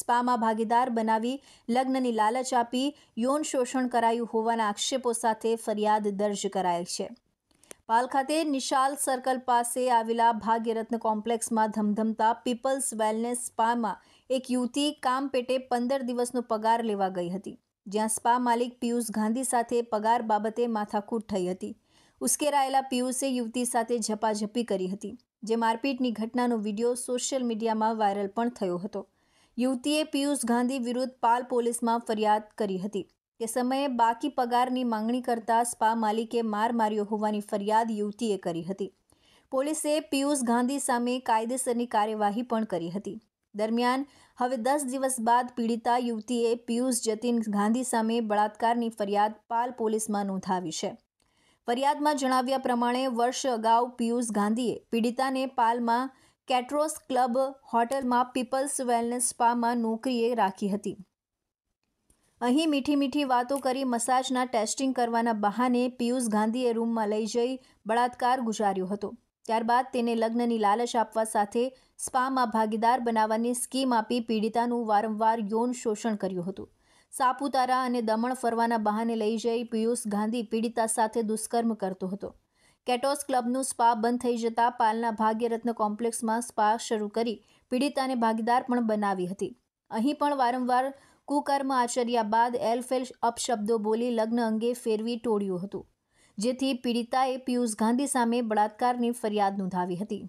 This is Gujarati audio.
સ્પામાં ભાગીદાર બનાવી લગ્નની લાલચ આપી યૌન શોષણ કરાયું હોવાના આક્ષેપો સાથે ફરિયાદ દર્જ કરાઈ છે પાલ ખાતે નિશાલ સર્કલ પાસે આવેલા ભાગ્યરત્ન કોમ્પ્લેક્સમાં ધમધમતા પીપલ્સ વેલનેસ સ્પામાં એક યુવતી કામ પેટે પંદર દિવસનો પગાર લેવા ગઈ હતી જ્યાં સ્પા માલિક પિયુષ ગાંધી સાથે પગાર બાબતે માથાકૂટ થઈ હતી ઉશ્કેરાયેલા પિયુષે યુવતી સાથે ઝપાઝપી કરી હતી જે મારપીટની ઘટનાનો વિડીયો સોશિયલ મીડિયામાં વાયરલ પણ થયો હતો યુવતીએ પિયુષ ગાંધી વિરુદ્ધ પાલ પોલીસમાં ફરિયાદ કરી હતી તે સમયે બાકી પગારની માંગણી કરતા સ્પા માલિકે માર માર્યો હોવાની ફરિયાદ યુવતીએ કરી હતી પોલીસે પિયુષ ગાંધી સામે કાયદેસરની કાર્યવાહી પણ કરી હતી દરમિયાન હવે દસ દિવસ બાદ પીડિતા યુવતીએ પિયુષ જતીન ગાંધી સામે બળાત્કારની ફરિયાદ પાલ પોલીસમાં નોંધાવી છે ફરિયાદમાં જણાવ્યા પ્રમાણે વર્ષ અગાઉ પિયુષ ગાંધીએ પીડિતાને પાલમાં કેટ્રોસ ક્લબ હોટલમાં પીપલ્સ વેલનેસ સ્પામાં નોકરીએ રાખી હતી અહીં મીઠી મીઠી વાતો કરી મસાજના ટેસ્ટિંગ કરવાના બહાને પિયુષ ગાંધીએ રૂમમાં લઈ જઈ બળાત્કાર ગુજાર્યો હતો ત્યારબાદ તેને લગ્નની લાલચ આપવા સાથે સ્પામાં ભાગીદાર બનાવવાની સ્કીમ આપી પીડિતાનું વારંવાર યૌન શોષણ કર્યું હતું સાપુતારા અને દમણ ફરવાના બહાને લઈ જઈ પિયુષ ગાંધી પીડિતા સાથે દુષ્કર્મ કરતો હતો કેટોસ ક્લબનું સ્પા બંધ થઈ જતા પાલના ભાગ્યરત્ન કોમ્પ્લેક્સમાં સ્પા શરૂ કરી પીડિતાને ભાગીદાર પણ બનાવી હતી અહીં પણ વારંવાર કુકર્મ આચર્યા બાદ એલફેલ અપશબ્દો બોલી લગ્ન અંગે ફેરવી ટોળ્યું હતું જેથી પીડિતાએ પિયુષ ગાંધી સામે બળાત્કારની ફરિયાદ નોંધાવી હતી